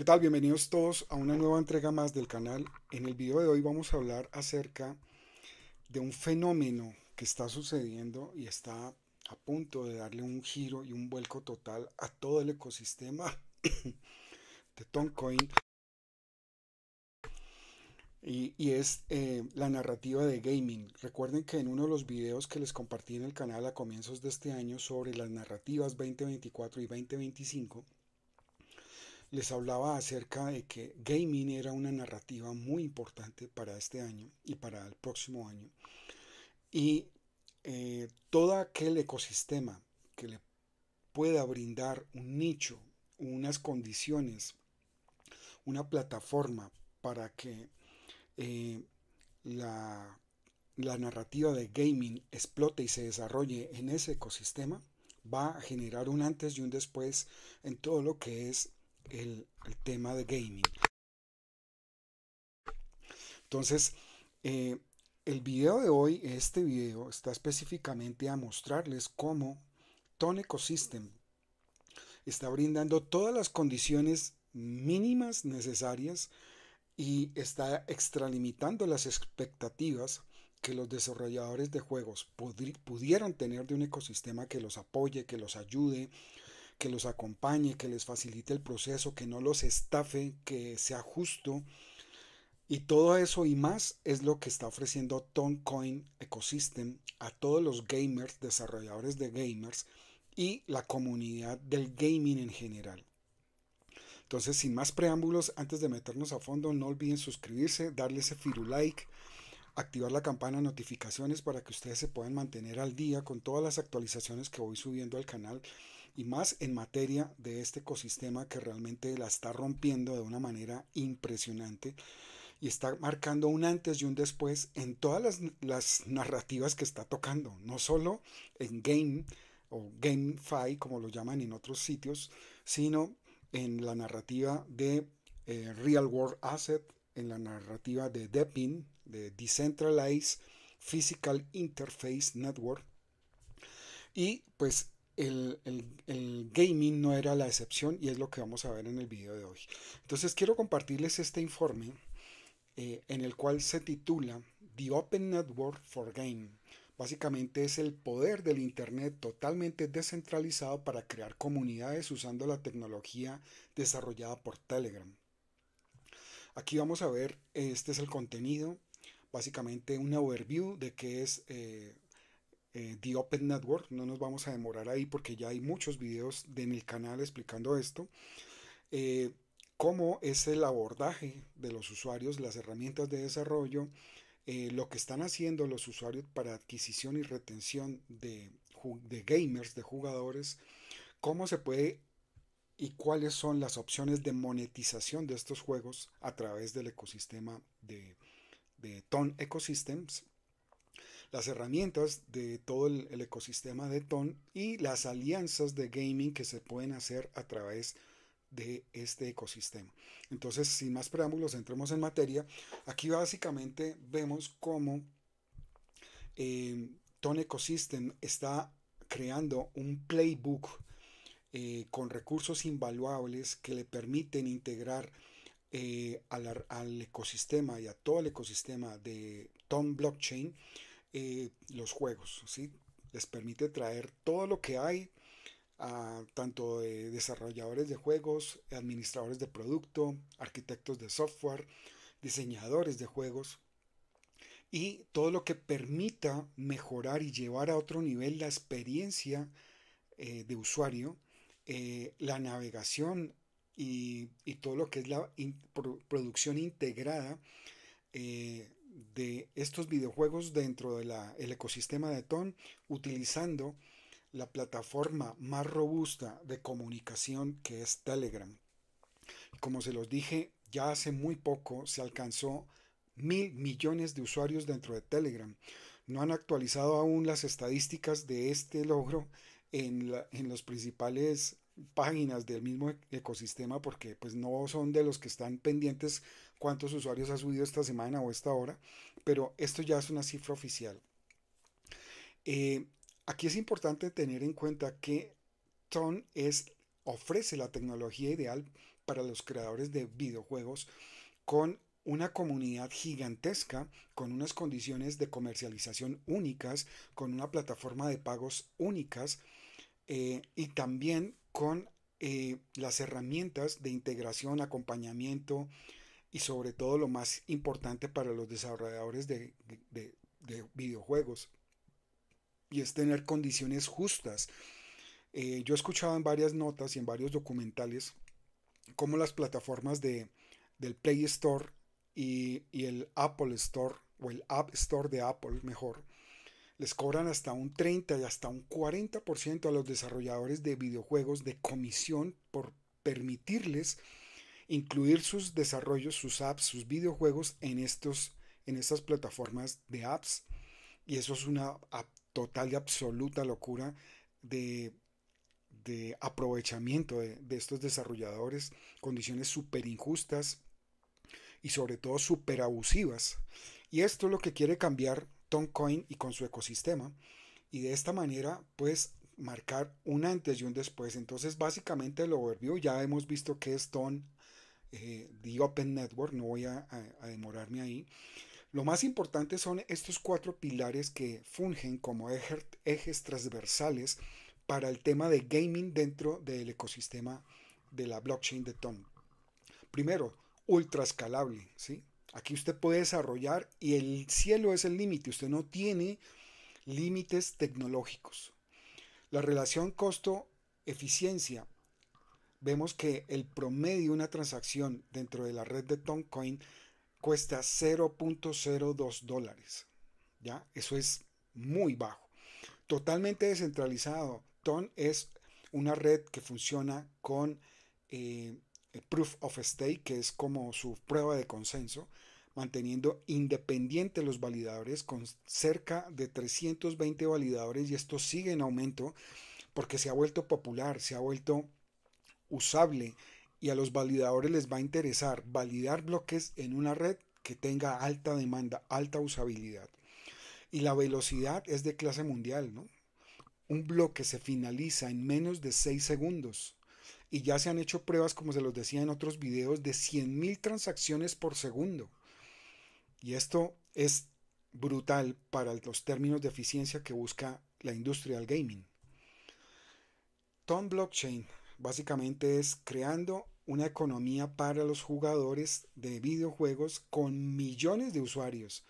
¿Qué tal? Bienvenidos todos a una nueva entrega más del canal. En el video de hoy vamos a hablar acerca de un fenómeno que está sucediendo y está a punto de darle un giro y un vuelco total a todo el ecosistema de Toncoin. Y, es eh, la narrativa de gaming. Recuerden que en uno de los videos que les compartí en el canal a comienzos de este año sobre las narrativas 2024 y 2025, les hablaba acerca de que gaming era una narrativa muy importante para este año y para el próximo año. Y eh, todo aquel ecosistema que le pueda brindar un nicho, unas condiciones, una plataforma para que eh, la, la narrativa de gaming explote y se desarrolle en ese ecosistema, va a generar un antes y un después en todo lo que es el, tema de gaming. Entonces, eh, el video de hoy, este video, está específicamente a mostrarles cómo Tone Ecosystem está brindando todas las condiciones mínimas necesarias y está extralimitando las expectativas que los desarrolladores de juegos pudieron tener de un ecosistema que los apoye, que los ayude, que los acompañe, que les facilite el proceso, que no los estafe, que sea justo. Y todo eso y más es lo que está ofreciendo Toncoin Ecosystem a todos los gamers, desarrolladores de gamers y la comunidad del gaming en general. Entonces, sin más preámbulos, antes de meternos a fondo, no olviden suscribirse, darle ese firulike, like, activar la campana de notificaciones para que ustedes se puedan mantener al día con todas las actualizaciones que voy subiendo al canal y más en materia de este ecosistema que realmente la está rompiendo de una manera impresionante y está marcando un antes y un después en todas las, narrativas que está tocando, no solo en game o GameFi como lo llaman en otros sitios, sino en la narrativa de eh, Real World Asset, en la narrativa de DePIN, de Decentralized Physical Interface Network. Y pues el, gaming no era la excepción y es lo que vamos a ver en el video de hoy. Entonces quiero compartirles este informe eh, en el cual se titula The Open Network for Game. Básicamente es el poder del Internet totalmente descentralizado para crear comunidades usando la tecnología desarrollada por Telegram. Aquí vamos a ver, este es el contenido, básicamente una overview de qué es eh, eh, The Open Network. No nos vamos a demorar ahí porque ya hay muchos videos de, en el canal explicando esto. Eh, cómo es el abordaje de los usuarios, las herramientas de desarrollo, eh, lo que están haciendo los usuarios para adquisición y retención de, gamers, de jugadores, cómo se puede y cuáles son las opciones de monetización de estos juegos a través del ecosistema de, de Ecosystems las herramientas de todo el, ecosistema de TON y las alianzas de gaming que se pueden hacer a través de este ecosistema. Entonces, sin más preámbulos, entremos en materia. Aquí básicamente vemos cómo eh, TON Ecosystem está creando un playbook eh, con recursos invaluables que le permiten integrar eh, al, ecosistema y a todo el ecosistema de TON Blockchain eh, los juegos, ¿sí? Les permite traer todo lo que hay, a, tanto de desarrolladores de juegos, administradores de producto, arquitectos de software, diseñadores de juegos y todo lo que permita mejorar y llevar a otro nivel la experiencia eh, de usuario, eh, la navegación y, todo lo que es la producción integrada de estos videojuegos dentro del el ecosistema de TON utilizando la plataforma más robusta de comunicación que es Telegram. Como se los dije, ya hace muy poco se alcanzó mil millones de usuarios dentro de Telegram. No han actualizado aún las estadísticas de este logro en, en los principales páginas del mismo e-, ecosistema porque pues no son de los que están pendientes cuántos usuarios ha subido esta semana o esta hora, pero esto ya es una cifra oficial. Eh, aquí es importante tener en cuenta que Ton es, ofrece la tecnología ideal para los creadores de videojuegos con una comunidad gigantesca, con unas condiciones de comercialización únicas, con una plataforma de pagos únicas eh, y también con eh, las herramientas de integración, acompañamiento y sobre todo lo más importante para los desarrolladores de, videojuegos y es tener condiciones justas. Eh, yo he escuchado en varias notas y en varios documentales cómo las plataformas de, del Play Store y el Apple Store o el App Store de Apple mejor les cobran hasta un 30 y hasta un 40% a los desarrolladores de videojuegos de comisión por permitirles incluir sus desarrollos, sus apps, sus videojuegos en, estos, en estas plataformas de apps. Y eso es una total y absoluta locura de, aprovechamiento de, de, estos desarrolladores, condiciones súper injustas y sobre todo súper abusivas. Y esto es lo que quiere cambiar Toncoin y con su ecosistema. Y de esta manera, pues marcar un antes y un después. Entonces, básicamente el overview ya hemos visto que es TONE eh, The Open Network, no voy a, demorarme ahí. Lo más importante son estos cuatro pilares que fungen como ejes transversales para el tema de gaming dentro del ecosistema de la blockchain de Tom. Primero, ultra escalable, ¿sí? Aquí usted puede desarrollar y el cielo es el límite. Usted no tiene límites tecnológicos. La relación costo-eficiencia. Vemos que el promedio de una transacción dentro de la red de Toncoin cuesta 0.02 dólares. ¿Ya? Eso es muy bajo. Totalmente descentralizado. Ton es una red que funciona con eh, el proof of stake, que es como su prueba de consenso, manteniendo independientes los validadores con cerca de 320 validadores y esto sigue en aumento porque se ha vuelto popular, se ha vuelto usable y a los validadores les va a interesar validar bloques en una red que tenga alta demanda, alta usabilidad. Y la velocidad es de clase mundial, ¿no? Un bloque se finaliza en menos de 6 segundos y ya se han hecho pruebas, como se los decía en otros videos, de 100.000 transacciones por segundo. Y esto es brutal para los términos de eficiencia que busca la industria del gaming. Tom Blockchain básicamente es creando una economía para los jugadores de videojuegos con millones de usuarios.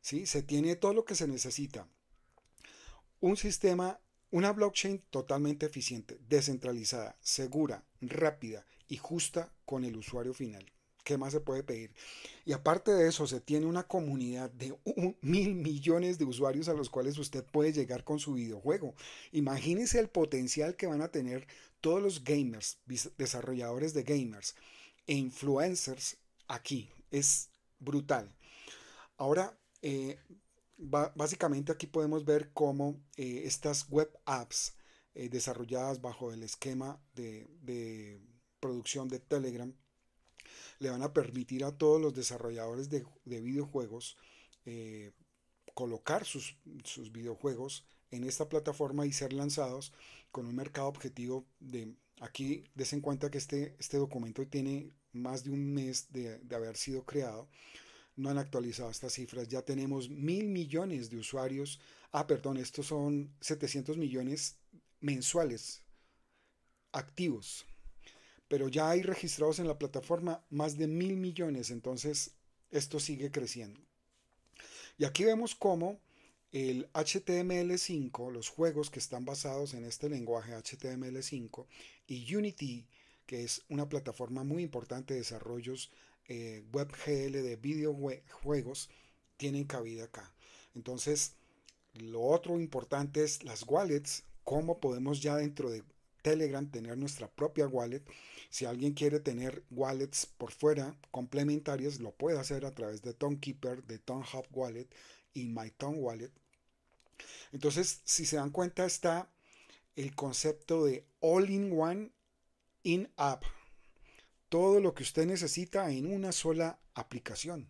¿sí? Se tiene todo lo que se necesita. Un sistema una blockchain totalmente eficiente, descentralizada, segura, rápida y justa con el usuario final. ¿Qué más se puede pedir? Y aparte de eso, se tiene una comunidad de mil millones de usuarios a los cuales usted puede llegar con su videojuego. Imagínese el potencial que van a tener todos los gamers, desarrolladores de gamers e influencers aquí. Es brutal. Ahora, eh, básicamente aquí podemos ver cómo eh, estas web apps eh, desarrolladas bajo el esquema de, producción de Telegram le van a permitir a todos los desarrolladores de, videojuegos eh, colocar sus, videojuegos en esta plataforma y ser lanzados con un mercado objetivo de aquí des en cuenta que este, este documento tiene más de un mes de, de haber sido creado no han actualizado estas cifras. Ya tenemos mil millones de usuarios. Ah, perdón, estos son 700 millones mensuales activos. Pero ya hay registrados en la plataforma más de mil millones. Entonces, esto sigue creciendo. Y aquí vemos cómo el HTML5, los juegos que están basados en este lenguaje HTML5 y Unity, que es una plataforma muy importante de desarrollos eh, WebGL de videojuegos tienen cabida acá. Entonces, lo otro importante es las wallets, cómo podemos ya dentro de Telegram tener nuestra propia wallet. Si alguien quiere tener wallets por fuera complementarias, lo puede hacer a través de Keeper, de Hub Wallet y My Ton Wallet. Entonces, si se dan cuenta, está el concepto de all-in-one in-app todo lo que usted necesita en una sola aplicación.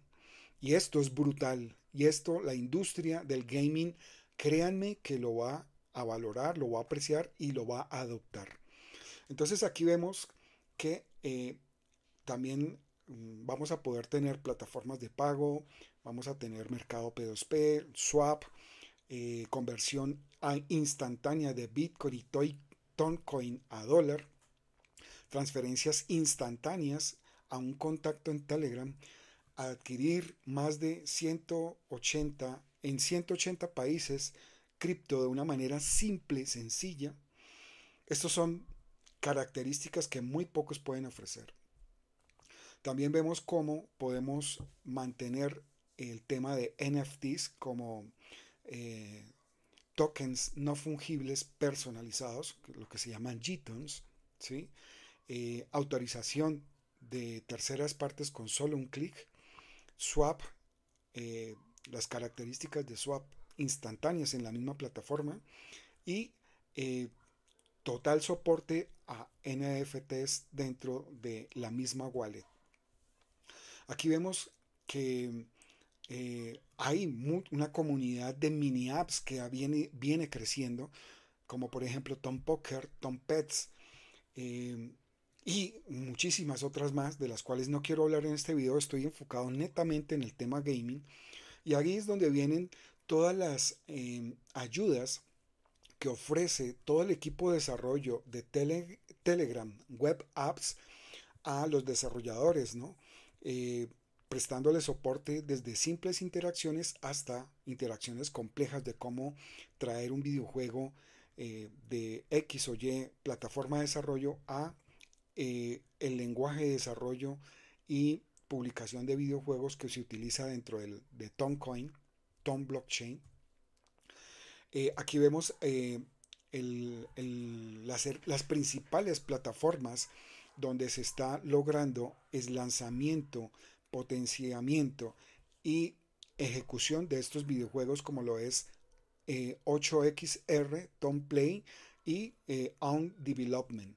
Y esto es brutal. Y esto la industria del gaming, créanme que lo va a valorar, lo va a apreciar y lo va a adoptar. Entonces aquí vemos que eh, también mm, vamos a poder tener plataformas de pago, vamos a tener mercado P2P, swap, eh, conversión instantánea de Bitcoin y Toncoin a dólar, transferencias instantáneas a un contacto en Telegram, adquirir más de 180 en 180 países cripto de una manera simple, sencilla. estas son características que muy pocos pueden ofrecer. También vemos cómo podemos mantener el tema de NFTs como eh, tokens no fungibles personalizados, lo que se llaman JTONS. ¿sí? Eh, autorización de terceras partes con solo un clic, swap, eh, las características de swap instantáneas en la misma plataforma y eh, total soporte a NFTs dentro de la misma wallet. Aquí vemos que hay una comunidad de mini apps que viene, viene creciendo, como por ejemplo Tom Poker, Tom Pets, y muchísimas otras más de las cuales no quiero hablar en este video, estoy enfocado netamente en el tema gaming y aquí es donde vienen todas las em, ayudas que ofrece todo el equipo de desarrollo de Telegram Web Apps a los desarrolladores, ¿no? Eh, soporte desde simples interacciones hasta interacciones complejas de cómo traer un videojuego eh, de X o Y plataforma de desarrollo a eh, el lenguaje de desarrollo y publicación de videojuegos que se utiliza dentro del, de Tomcoin, Tom Blockchain. Eh, aquí vemos eh, las, principales plataformas donde se está logrando es lanzamiento, potenciamiento y ejecución de estos videojuegos como lo es 8XR, Tom Play y On Development.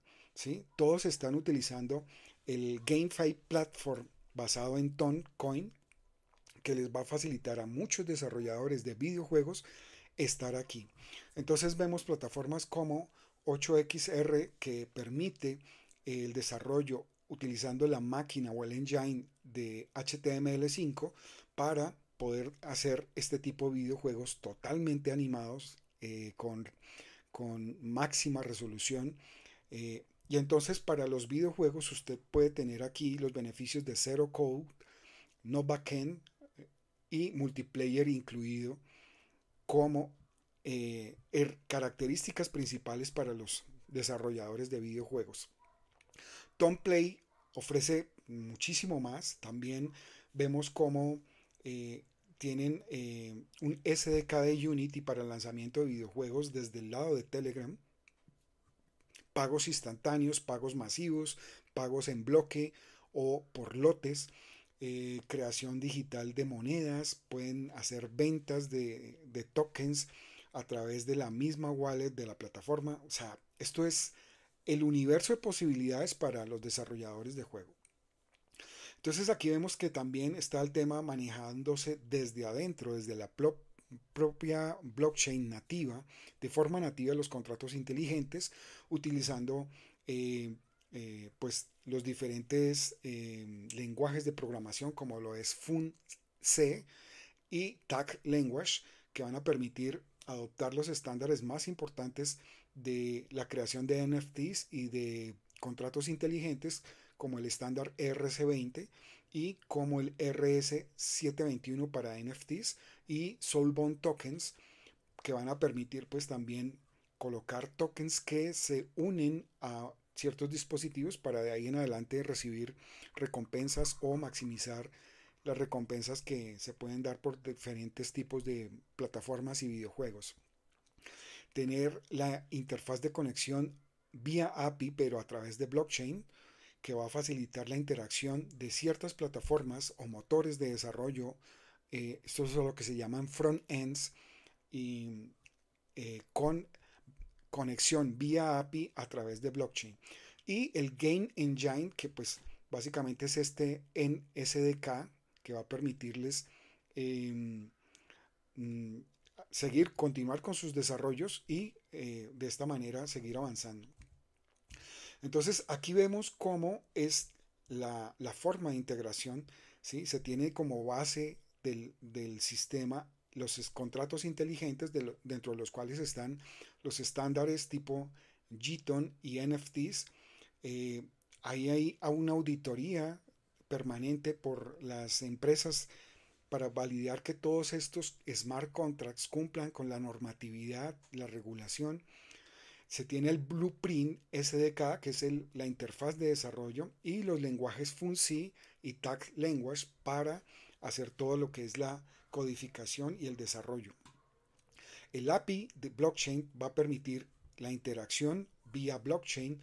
Todos están utilizando el GameFi Platform basado en Toncoin, que les va a facilitar a muchos desarrolladores de videojuegos estar aquí. Entonces vemos plataformas como 8XR que permite el desarrollo utilizando la máquina o el engine de HTML5 para poder hacer este tipo de videojuegos totalmente animados eh, con, con, máxima resolución eh, y entonces para los videojuegos usted puede tener aquí los beneficios de Zero Code, no backend y multiplayer incluido como eh, er, características principales para los desarrolladores de videojuegos. Tomplay ofrece muchísimo más. También vemos cómo eh, tienen eh, un SDK de Unity para el lanzamiento de videojuegos desde el lado de Telegram pagos instantáneos, pagos masivos, pagos en bloque o por lotes, eh, creación digital de monedas, pueden hacer ventas de, de tokens a través de la misma wallet de la plataforma. O sea, esto es el universo de posibilidades para los desarrolladores de juego. Entonces aquí vemos que también está el tema manejándose desde adentro, desde la, plop, propia blockchain nativa, de forma nativa los contratos inteligentes, utilizando eh, eh, pues los diferentes eh, lenguajes de programación como lo es FunC y TAC Language, que van a permitir adoptar los estándares más importantes de la creación de NFTs y de contratos inteligentes como el estándar RC20 y como el RS721 para NFTs, y Soulbound Tokens que van a permitir pues también colocar tokens que se unen a ciertos dispositivos para de ahí en adelante recibir recompensas o maximizar las recompensas que se pueden dar por diferentes tipos de plataformas y videojuegos. Tener la interfaz de conexión vía API pero a través de blockchain que va a facilitar la interacción de ciertas plataformas o motores de desarrollo eh, esto estos son lo que se llaman front-ends y eh, con conexión vía API a través de blockchain. Y el gain Engine, que pues básicamente es este en SDK que va a permitirles em, mm, seguir, continuar con sus desarrollos y eh, de esta manera seguir avanzando. Entonces aquí vemos cómo es la, forma de integración, se tiene como base del, sistema, los contratos inteligentes dentro de los cuales están los estándares tipo JITON y NFTs. Eh, ahí hay una auditoría permanente por las empresas para validar que todos estos smart contracts cumplan con la normatividad, la regulación. Se tiene el blueprint SDK, que es la interfaz de desarrollo, y los lenguajes FunSI y Tag Language para hacer todo lo que es la codificación y el desarrollo. El API de blockchain va a permitir la interacción vía blockchain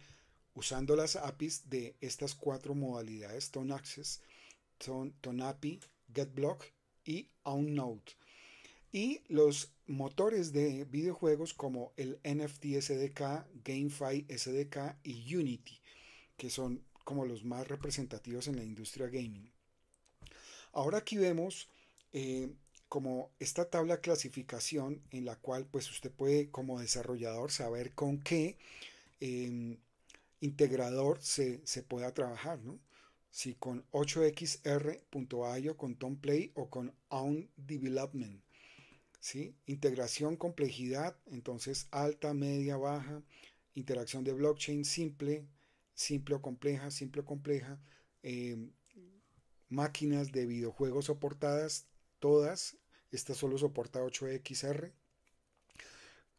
usando las APIs de estas cuatro modalidades, TonAccess, TonAPI, GetBlock y OwnNode. Y los motores de videojuegos como el NFT SDK, GameFi SDK y Unity, que son como los más representativos en la industria gaming. Ahora aquí vemos eh, como esta tabla clasificación en la cual pues usted puede como desarrollador saber con qué em, integrador se, pueda trabajar, ¿no? Si con 8xr.io, con Tomplay o con Own Development. ¿sí? Integración, complejidad, entonces alta, media, baja, interacción de blockchain simple, simple o compleja, simple o compleja, em, máquinas de videojuegos soportadas, todas. Esta solo soporta 8XR.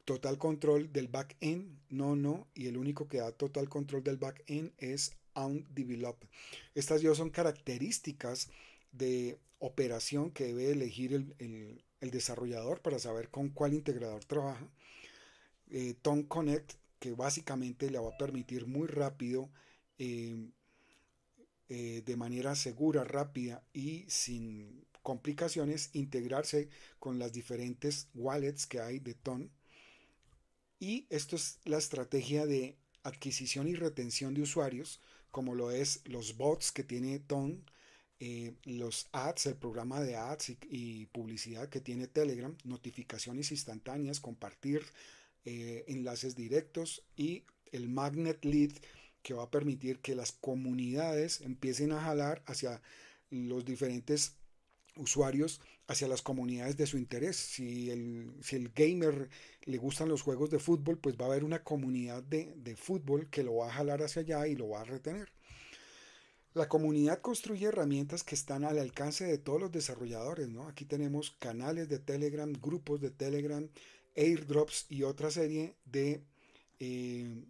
Total control del back end no, no. Y el único que da total control del back end es Undeveloped. Estas dos son características de operación que debe elegir el, desarrollador para saber con cuál integrador trabaja. Eh, Connect, que básicamente le va a permitir muy rápido eh, eh, de manera segura, rápida y sin complicaciones, integrarse con las diferentes wallets que hay de TON. Y esto es la estrategia de adquisición y retención de usuarios, como lo es los bots que tiene TON, eh, los ads, el programa de ads y, publicidad que tiene Telegram, notificaciones instantáneas, compartir eh, enlaces directos y el magnet lead que va a permitir que las comunidades empiecen a jalar hacia los diferentes usuarios hacia las comunidades de su interés. Si el, si el gamer le gustan los juegos de fútbol, pues va a haber una comunidad de, fútbol que lo va a jalar hacia allá y lo va a retener. La comunidad construye herramientas que están al alcance de todos los desarrolladores, Aquí tenemos canales de Telegram, grupos de Telegram, airdrops y otra serie de eh,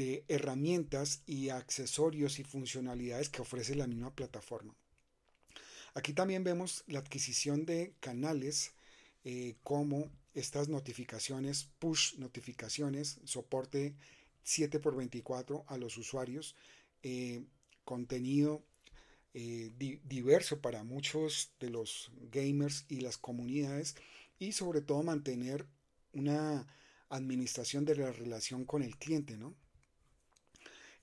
de herramientas y accesorios y funcionalidades que ofrece la misma plataforma. Aquí también vemos la adquisición de canales eh, como estas notificaciones, push notificaciones, soporte 7x24 a los usuarios, eh, contenido eh, diverso para muchos de los gamers y las comunidades y sobre todo mantener una administración de la relación con el cliente, ¿no?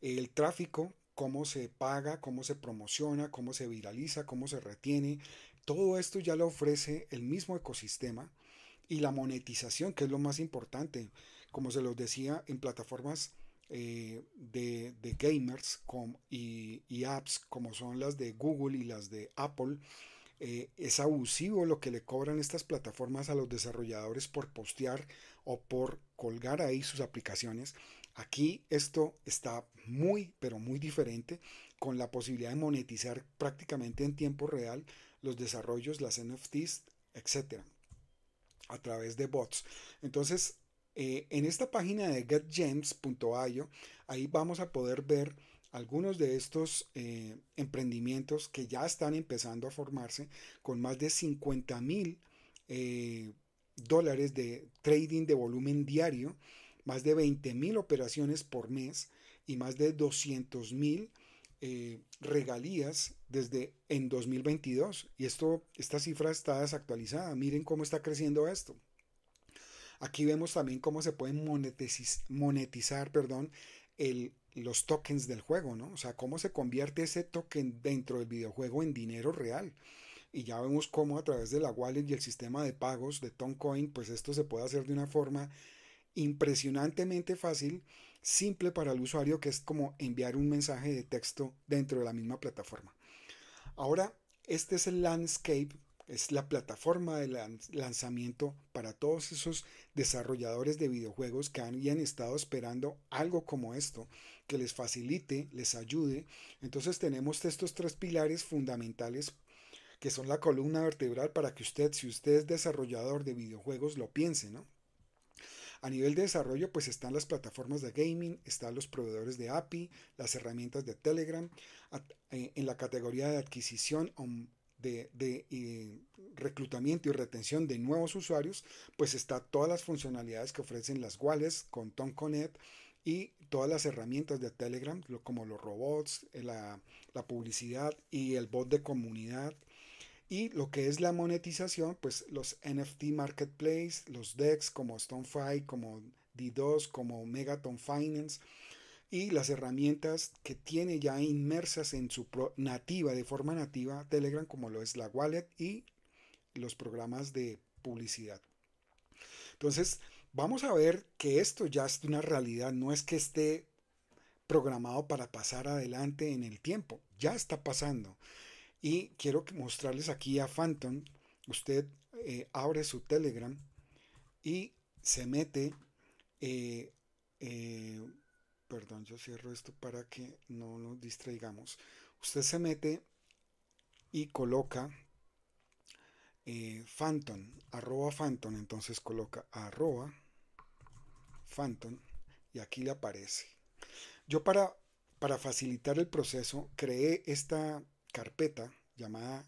el tráfico, cómo se paga, cómo se promociona, cómo se viraliza, cómo se retiene. Todo esto ya lo ofrece el mismo ecosistema y la monetización, que es lo más importante. Como se los decía, en plataformas eh, de, gamers y, apps como son las de Google y las de Apple, eh, es abusivo lo que le cobran estas plataformas a los desarrolladores por postear o por colgar ahí sus aplicaciones Aquí esto está muy, pero muy diferente, con la posibilidad de monetizar prácticamente en tiempo real los desarrollos, las NFTs, etcétera, a través de bots. Entonces, eh, en esta página de getgems.io, ahí vamos a poder ver algunos de estos eh, emprendimientos que ya están empezando a formarse con más de 50 mil eh, dólares de trading de volumen diario más de 20.000 operaciones por mes y más de 200.000 eh, regalías desde en 2022. Y esto, esta cifra está desactualizada. Miren cómo está creciendo esto. Aquí vemos también cómo se pueden monetizar, monetizar perdón, el, los tokens del juego, ¿no? O sea, cómo se convierte ese token dentro del videojuego en dinero real. Y ya vemos cómo a través de la wallet y el sistema de pagos de TomCoin, pues esto se puede hacer de una forma impresionantemente fácil, simple para el usuario, que es como enviar un mensaje de texto dentro de la misma plataforma. Ahora, este es el landscape, es la plataforma de lanzamiento para todos esos desarrolladores de videojuegos que han estado esperando algo como esto, que les facilite, les ayude. Entonces tenemos estos tres pilares fundamentales que son la columna vertebral para que usted, si usted es desarrollador de videojuegos, lo piense, ¿no? A nivel de desarrollo, pues están las plataformas de gaming, están los proveedores de API, las herramientas de Telegram. Eh, en la categoría de adquisición um, de, eh, reclutamiento y retención de nuevos usuarios, pues está todas las funcionalidades que ofrecen las wallets con Tom y todas las herramientas de Telegram, como los robots, eh, la publicidad y el bot de comunidad, y lo que es la monetización, pues los NFT Marketplace, los DEX como StoneFi, como D2, como Megaton Finance y las herramientas que tiene ya inmersas en su nativa, de forma nativa, Telegram, como lo es la wallet y los programas de publicidad. Entonces, vamos a ver que esto ya es una realidad, no es que esté programado para pasar adelante en el tiempo, ya está pasando. Y quiero mostrarles aquí a Phantom. Usted eh, abre su Telegram y se mete. Eh, eh, perdón, yo cierro esto para que no nos distraigamos. Usted se mete y coloca Phantom, arroba Phantom. Entonces coloca arroba Phantom y aquí le aparece. Yo para, para facilitar el proceso creé esta carpeta llamada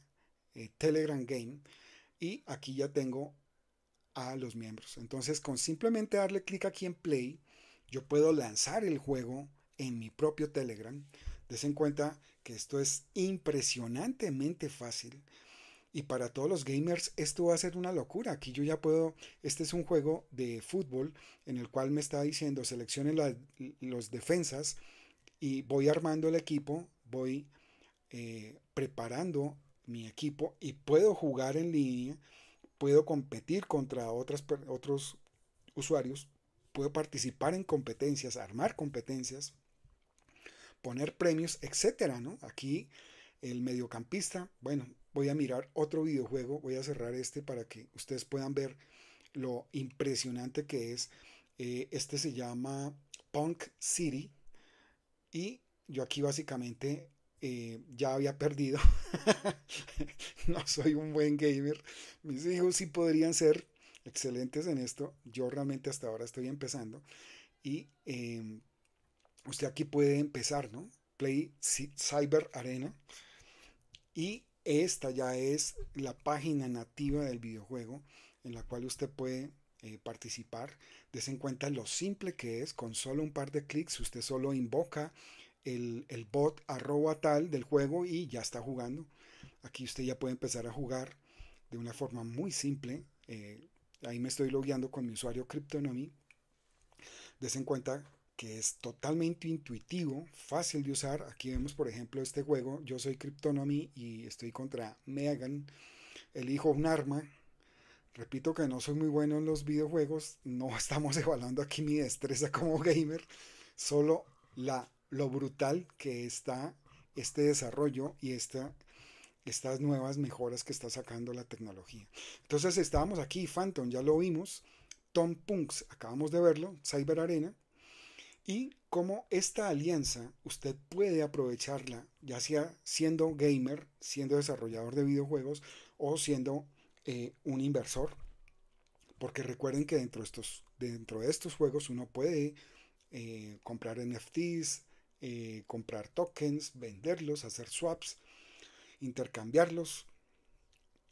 eh, Telegram Game y aquí ya tengo a los miembros. Entonces con simplemente darle clic aquí en Play, yo puedo lanzar el juego en mi propio Telegram. Des en cuenta que esto es impresionantemente fácil. Y para todos los gamers esto va a ser una locura. Aquí yo ya puedo, este es un juego de fútbol en el cual me está diciendo seleccione las los defensas y voy armando el equipo, voy eh, preparando mi equipo y puedo jugar en línea, puedo competir contra otros usuarios, puedo participar en competencias, armar competencias, poner premios, etc Aquí el mediocampista, bueno, voy a mirar otro videojuego, voy a cerrar este para que ustedes puedan ver lo impresionante que es. Eh, este se llama Punk City y yo aquí básicamente eh, ya había perdido. no soy un buen gamer. Mis hijos sí podrían ser excelentes en esto. Yo realmente hasta ahora estoy empezando. Y em, usted aquí puede empezar, ¿no? Play Cyber Arena. Y esta ya es la página nativa del videojuego en la cual usted puede eh, participar. Des cuenta lo simple que es, con solo un par de clics, usted solo invoca el, bot arroba tal del juego y ya está jugando. Aquí usted ya puede empezar a jugar de una forma muy simple. Eh, ahí me estoy logueando con mi usuario Cryptonomy. en cuenta que es totalmente intuitivo, fácil de usar. Aquí vemos, por ejemplo, este juego. Yo soy Cryptonomy y estoy contra Megan. Elijo un arma. Repito que no soy muy bueno en los videojuegos. No estamos evaluando aquí mi destreza como gamer. Solo la lo brutal que está este desarrollo y estas nuevas mejoras que está sacando la tecnología. Entonces estábamos aquí, Phantom, ya lo vimos, Tom Punks, acabamos de verlo, Cyber Arena, y cómo esta alianza usted puede aprovecharla, ya sea siendo gamer, siendo desarrollador de videojuegos o siendo eh, un inversor. Porque recuerden que dentro de estos, dentro de estos juegos uno puede eh, comprar NFTs, eh, comprar tokens, venderlos, hacer swaps, intercambiarlos,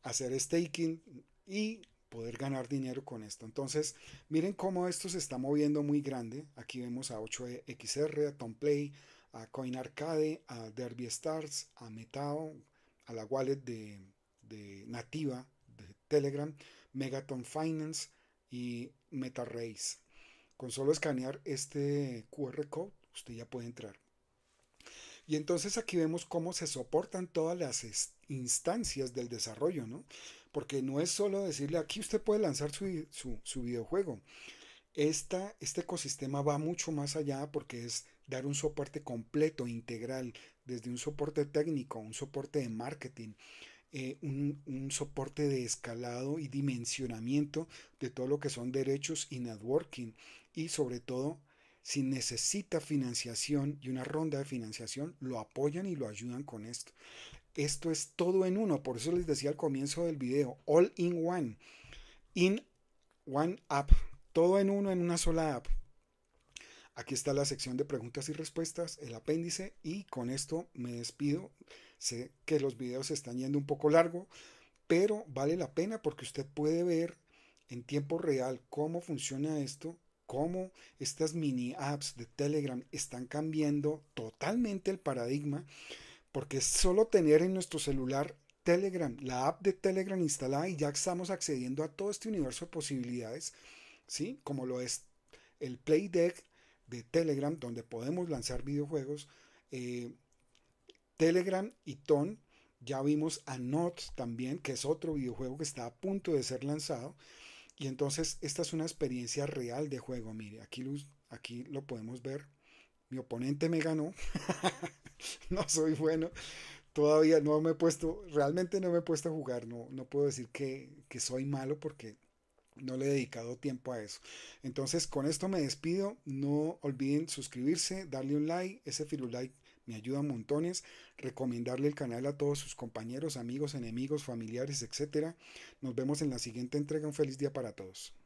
hacer staking y poder ganar dinero con esto. Entonces, miren cómo esto se está moviendo muy grande. Aquí vemos a 8XR, e a Tomplay, a Coin Arcade, a Derby Stars, a Metao, a la wallet de, de nativa de Telegram, Megaton Finance y MetaRace. Con solo escanear este QR code Usted ya puede entrar. Y entonces aquí vemos cómo se soportan todas las instancias del desarrollo, ¿no? Porque no es solo decirle aquí usted puede lanzar su, videojuego. este ecosistema va mucho más allá porque es dar un soporte completo, integral, desde un soporte técnico, un soporte de marketing, eh, un, un, soporte de escalado y dimensionamiento de todo lo que son derechos y networking y sobre todo si necesita financiación y una ronda de financiación, lo apoyan y lo ayudan con esto. Esto es todo en uno, por eso les decía al comienzo del video, all in one, in one app, todo en uno en una sola app. Aquí está la sección de preguntas y respuestas, el apéndice y con esto me despido. Sé que los videos se están yendo un poco largo, pero vale la pena porque usted puede ver en tiempo real cómo funciona esto cómo estas mini apps de Telegram están cambiando totalmente el paradigma, porque solo tener en nuestro celular Telegram, la app de Telegram instalada y ya estamos accediendo a todo este universo de posibilidades, ¿sí? Como lo es el Play Deck de Telegram, donde podemos lanzar videojuegos. Eh, Telegram y Ton, ya vimos a Not también, que es otro videojuego que está a punto de ser lanzado. Y entonces esta es una experiencia real de juego. Mire, aquí, aquí lo podemos ver. Mi oponente me ganó. no soy bueno. Todavía no me he puesto, realmente no me he puesto a jugar. No, no puedo decir que, soy malo porque no le he dedicado tiempo a eso. Entonces, con esto me despido. No olviden suscribirse, darle un like. Ese firulike me ayuda montones. Recomendarle el canal a todos sus compañeros, amigos, enemigos, familiares, etc. Nos vemos en la siguiente entrega. Un feliz día para todos.